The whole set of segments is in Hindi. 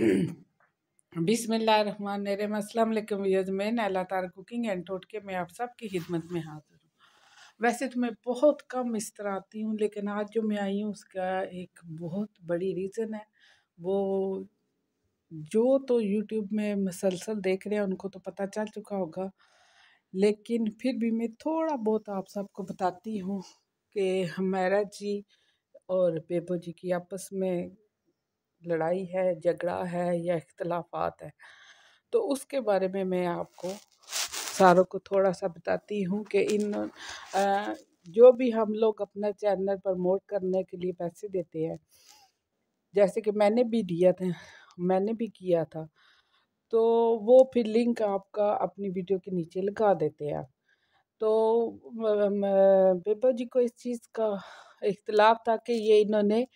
बिसमीम अल्लाम वीज़ में नैला तार कुकिंग एंड टोटके मैं आप सब की खिदमत में हाजिर हूँ वैसे तो मैं बहुत कम इस तरह आती हूँ लेकिन आज जो मैं आई हूँ उसका एक बहुत बड़ी रीज़न है वो जो तो यूट्यूब में मसलसल देख रहे हैं उनको तो पता चल चुका होगा लेकिन फिर भी मैं थोड़ा बहुत आप सबको बताती हूँ कि हमारा जी और पेपो जी की आपस में लड़ाई है झगड़ा है या इख्तलाफात है तो उसके बारे में मैं आपको सारों को थोड़ा सा बताती हूँ कि इन आ, जो भी हम लोग अपना चैनल प्रमोट करने के लिए पैसे देते हैं जैसे कि मैंने भी दिया था मैंने भी किया था तो वो फिर लिंक आपका अपनी वीडियो के नीचे लगा देते हैं तो बेबा जी को इस चीज़ का इख्तलाफ था कि ये इन्होंने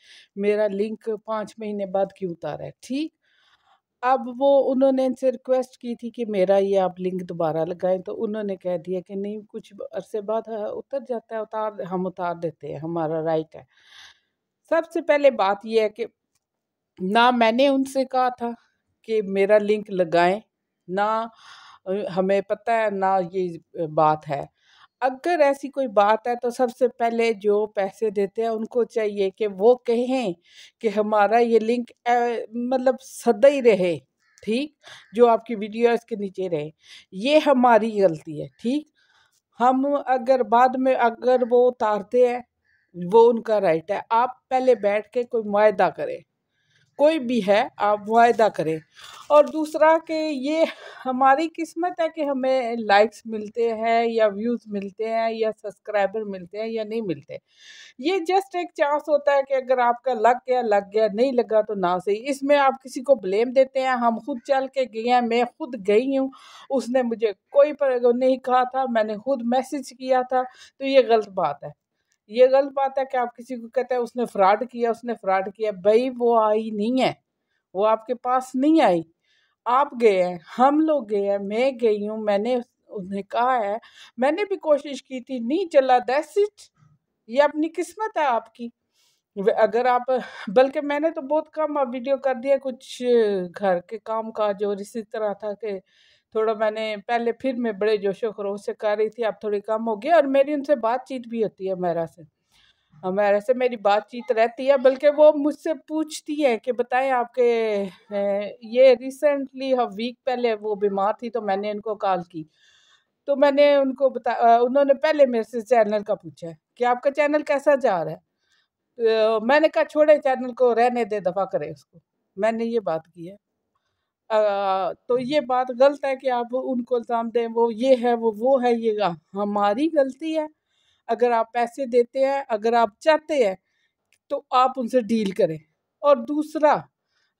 मेरा लिंक पाँच महीने बाद क्यों उतारा है ठीक अब वो उन्होंने इनसे रिक्वेस्ट की थी कि मेरा ये आप लिंक दोबारा लगाएं तो उन्होंने कह दिया कि नहीं कुछ अरसे बाद हाँ, उतर जाता है उतार हम उतार देते हैं हमारा राइट है सबसे पहले बात यह है कि ना मैंने उनसे कहा था कि मेरा लिंक लगाएं ना हमें पता है ना ये बात है अगर ऐसी कोई बात है तो सबसे पहले जो पैसे देते हैं उनको चाहिए कि वो कहें कि हमारा ये लिंक मतलब सदा ही रहे ठीक जो आपकी वीडियो है इसके नीचे रहे ये हमारी गलती है ठीक हम अगर बाद में अगर वो उतारते हैं वो उनका राइट है आप पहले बैठ के कोई माहदा करें कोई भी है आप वायदा करें और दूसरा कि ये हमारी किस्मत है कि हमें लाइक्स मिलते हैं या व्यूज़ मिलते हैं या सब्सक्राइबर मिलते हैं या नहीं मिलते ये जस्ट एक चांस होता है कि अगर आपका लग गया लग गया नहीं लगा तो ना सही इसमें आप किसी को ब्लेम देते हैं हम खुद चल के गए हैं मैं खुद गई हूँ उसने मुझे कोई पर नहीं कहा था मैंने खुद मैसेज किया था तो ये गलत बात है ये गलत बात है कि आप किसी को कहते हैं उसने फ्रॉड किया उसने फ्रॉड किया भाई वो आई नहीं है वो आपके पास नहीं आई आप गए हैं हम लोग गए हैं मैं गई हूँ मैंने उन्हें कहा है मैंने भी कोशिश की थी नहीं चला दैस इट ये अपनी किस्मत है आपकी अगर आप बल्कि मैंने तो बहुत कम वीडियो कर दिया कुछ घर के काम काज और इसी तरह था कि थोड़ा मैंने पहले फिर मैं बड़े जोशो खरोश से कर रही थी अब थोड़ी कम हो गई और मेरी उनसे बातचीत भी होती है मेरा से मैरा से मेरी बातचीत रहती है बल्कि वो मुझसे पूछती है कि बताएं आपके ये रिसेंटली वीक पहले वो बीमार थी तो मैंने उनको कॉल की तो मैंने उनको बता उन्होंने पहले मेरे से चैनल का पूछा है कि आपका चैनल कैसा जा रहा है तो मैंने कहा छोड़े चैनल को रहने दे दफ़ा करें उसको मैंने ये बात की है तो ये बात गलत है कि आप उनको इल्ज़ाम दें वो ये है वो वो है ये हमारी गलती है अगर आप पैसे देते हैं अगर आप चाहते हैं तो आप उनसे डील करें और दूसरा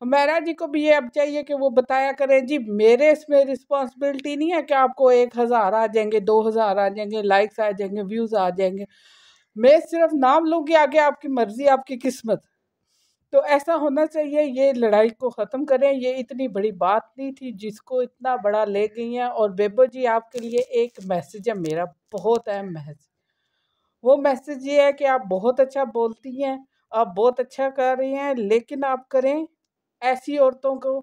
हमारा जी को भी ये अब चाहिए कि वो बताया करें जी मेरे इसमें रिस्पॉन्सिबिलिटी नहीं है कि आपको एक हज़ार आ जाएंगे दो हज़ार आ जाएंगे लाइक्स आ जाएंगे व्यूज़ आ जाएंगे मैं सिर्फ नाम लूँगी आगे आपकी मर्ज़ी आपकी किस्मत तो ऐसा होना चाहिए ये लड़ाई को ख़त्म करें ये इतनी बड़ी बात नहीं थी जिसको इतना बड़ा ले गई हैं और बेबो जी आपके लिए एक मैसेज है मेरा बहुत अहम मैसेज वो मैसेज ये है कि आप बहुत अच्छा बोलती हैं आप बहुत अच्छा कर रही हैं लेकिन आप करें ऐसी औरतों को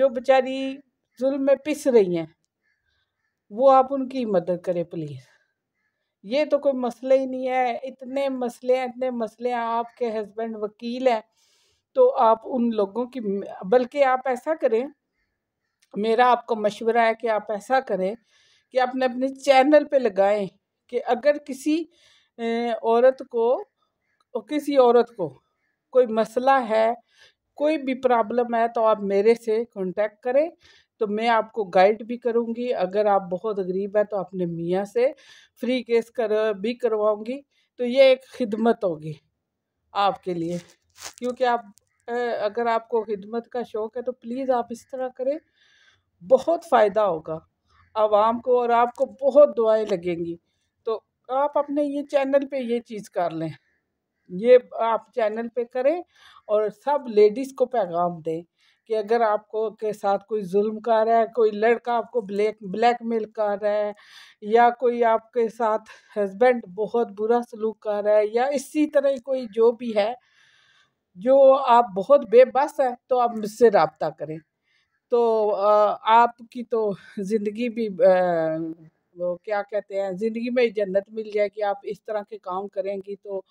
जो बेचारी जुल्म में पिस रही हैं वो आप उनकी मदद करें प्लीज़ ये तो कोई मसला ही नहीं है इतने मसले हैं इतने मसले हैं आपके हस्बैंड वकील हैं तो आप उन लोगों की बल्कि आप ऐसा करें मेरा आपको मशवरा है कि आप ऐसा करें कि आपने अपने चैनल पे लगाएं कि अगर किसी औरत को किसी औरत को कोई मसला है कोई भी प्रॉब्लम है तो आप मेरे से कांटेक्ट करें तो मैं आपको गाइड भी करूंगी अगर आप बहुत गरीब हैं तो अपने मियाँ से फ्री केस कर भी करवाऊंगी तो ये एक खिदमत होगी आपके लिए क्योंकि आप अगर आपको खिदमत का शौक़ है तो प्लीज़ आप इस तरह करें बहुत फ़ायदा होगा आवाम को और आपको बहुत दुआएं लगेंगी तो आप अपने ये चैनल पे ये चीज़ कर लें ये आप चैनल पे करें और सब लेडीज़ को पैगाम दें कि अगर आपको के साथ कोई जुल्म कर रहा है कोई लड़का आपको ब्लैक ब्लैकमेल कर रहा है या कोई आपके साथ हस्बैंड बहुत बुरा सलूक कर रहा है या इसी तरह कोई जो भी है जो आप बहुत बेबस हैं तो आप मुझसे रबता करें तो आपकी तो ज़िंदगी भी वो क्या कहते हैं ज़िंदगी में जन्नत मिल जाएगी आप इस तरह के काम करेंगी तो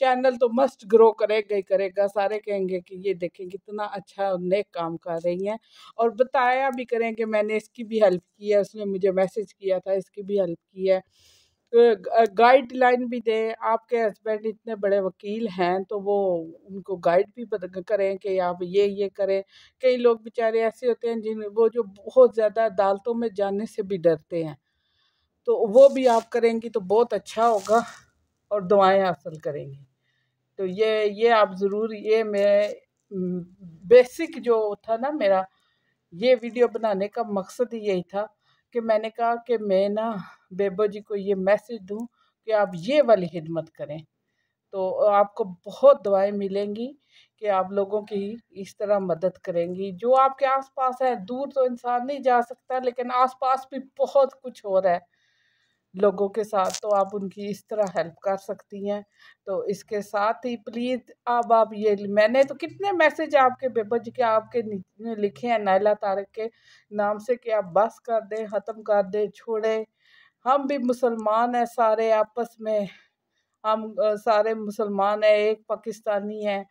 चैनल तो मस्ट ग्रो करेगा ही करेगा सारे कहेंगे कि ये देखें कितना अच्छा नेक काम कर रही हैं और बताया भी करें कि मैंने इसकी भी हेल्प की है उसने मुझे मैसेज किया था इसकी भी हेल्प की है गाइड लाइन भी दें आपके हस्बैंड इतने बड़े वकील हैं तो वो उनको गाइड भी करें कि आप ये ये करें कई लोग बेचारे ऐसे होते हैं जिन वो जो बहुत ज़्यादा अदालतों में जाने से भी डरते हैं तो वो भी आप करेंगी तो बहुत अच्छा होगा और दुआएं हासिल करेंगी तो ये ये आप ज़रूर ये मैं बेसिक जो था ना मेरा ये वीडियो बनाने का मकसद ही यही था कि मैंने कहा कि मैं ना बेबो जी को ये मैसेज दूँ कि आप ये वाली खिदमत करें तो आपको बहुत दुआएं मिलेंगी कि आप लोगों की इस तरह मदद करेंगी जो आपके आसपास है दूर तो इंसान नहीं जा सकता लेकिन आसपास भी बहुत कुछ हो रहा है लोगों के साथ तो आप उनकी इस तरह हेल्प कर सकती हैं तो इसके साथ ही प्लीज़ अब आप ये मैंने तो कितने मैसेज आपके बेबा जी के आपके लिखे हैं नायला तारक के नाम से कि आप बस कर दें ख़त्म कर दें छोड़ें हम भी मुसलमान हैं सारे आपस में हम सारे मुसलमान हैं एक पाकिस्तानी है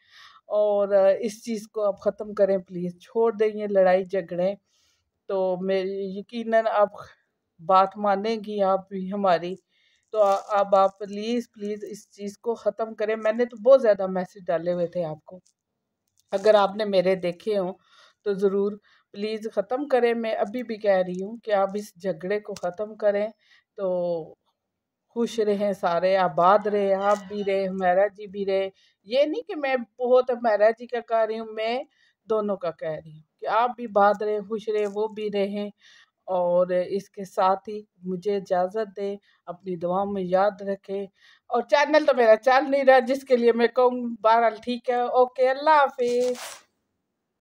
और इस चीज़ को आप ख़त्म करें प्लीज़ छोड़ दें ये लड़ाई झगड़े तो मेरी यकीन आप बात मानेगी आप भी हमारी तो अब आप प्लीज़ प्लीज़ इस चीज़ को ख़त्म करें मैंने तो बहुत ज़्यादा मैसेज डाले हुए थे आपको अगर आपने मेरे देखे हों तो ज़रूर प्लीज़ ख़त्म करें मैं अभी भी कह रही हूँ कि आप इस झगड़े को ख़त्म करें तो खुश रहें सारे आबाद रहे आप भी रहे महाराज जी भी रहे ये नहीं कि मैं बहुत हुमेरा जी का कह रही हूँ मैं दोनों का कह रही हूँ कि आप भी बाद रहे खुश रहे वो भी रहें और इसके साथ ही मुझे इजाज़त दें अपनी दुआओं में याद रखें और चैनल तो मेरा चल नहीं रहा जिसके लिए मैं कहूँ बहरहाल ठीक है ओके अल्लाह हाफिज़